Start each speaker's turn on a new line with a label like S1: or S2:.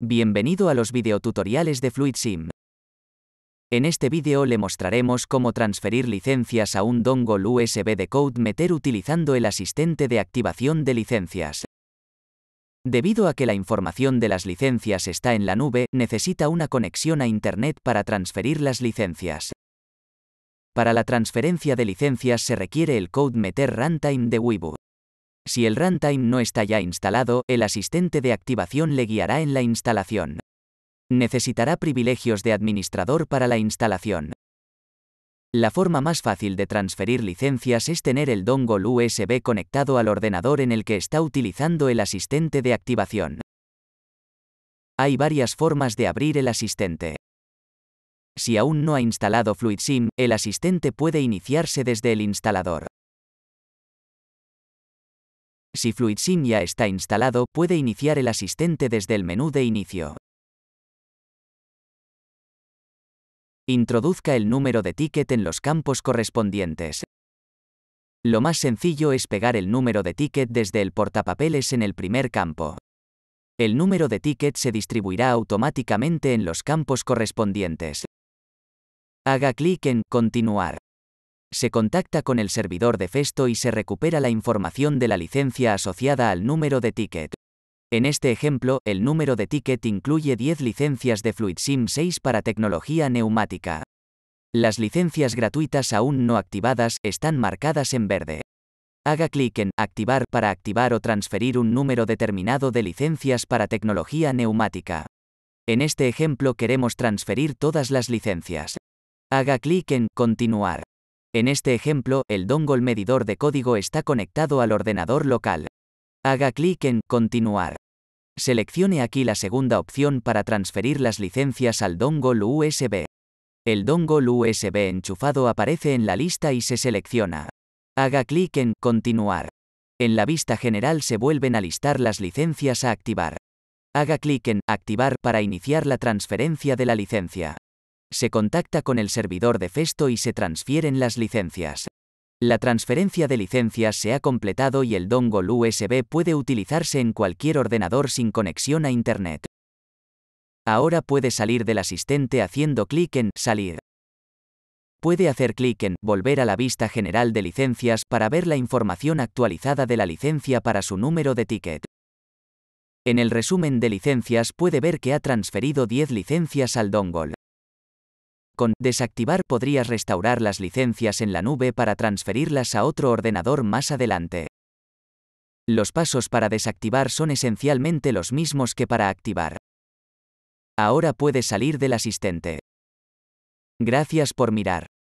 S1: Bienvenido a los videotutoriales de FluidSim. En este vídeo le mostraremos cómo transferir licencias a un dongle USB de CodeMeter utilizando el asistente de activación de licencias. Debido a que la información de las licencias está en la nube, necesita una conexión a Internet para transferir las licencias. Para la transferencia de licencias se requiere el CodeMeter Runtime de Weibo. Si el runtime no está ya instalado, el asistente de activación le guiará en la instalación. Necesitará privilegios de administrador para la instalación. La forma más fácil de transferir licencias es tener el dongle USB conectado al ordenador en el que está utilizando el asistente de activación. Hay varias formas de abrir el asistente. Si aún no ha instalado FluidSim, el asistente puede iniciarse desde el instalador. Si FluidSyn ya está instalado, puede iniciar el asistente desde el menú de inicio. Introduzca el número de ticket en los campos correspondientes. Lo más sencillo es pegar el número de ticket desde el portapapeles en el primer campo. El número de ticket se distribuirá automáticamente en los campos correspondientes. Haga clic en Continuar se contacta con el servidor de Festo y se recupera la información de la licencia asociada al número de ticket. En este ejemplo, el número de ticket incluye 10 licencias de FluidSim 6 para tecnología neumática. Las licencias gratuitas aún no activadas están marcadas en verde. Haga clic en Activar para activar o transferir un número determinado de licencias para tecnología neumática. En este ejemplo queremos transferir todas las licencias. Haga clic en Continuar. En este ejemplo, el dongle medidor de código está conectado al ordenador local. Haga clic en Continuar. Seleccione aquí la segunda opción para transferir las licencias al dongle USB. El dongle USB enchufado aparece en la lista y se selecciona. Haga clic en Continuar. En la vista general se vuelven a listar las licencias a activar. Haga clic en Activar para iniciar la transferencia de la licencia se contacta con el servidor de Festo y se transfieren las licencias. La transferencia de licencias se ha completado y el dongle USB puede utilizarse en cualquier ordenador sin conexión a Internet. Ahora puede salir del asistente haciendo clic en Salir. Puede hacer clic en Volver a la vista general de licencias para ver la información actualizada de la licencia para su número de ticket. En el resumen de licencias puede ver que ha transferido 10 licencias al dongle. Con desactivar podrías restaurar las licencias en la nube para transferirlas a otro ordenador más adelante. Los pasos para desactivar son esencialmente los mismos que para activar. Ahora puedes salir del asistente. Gracias por mirar.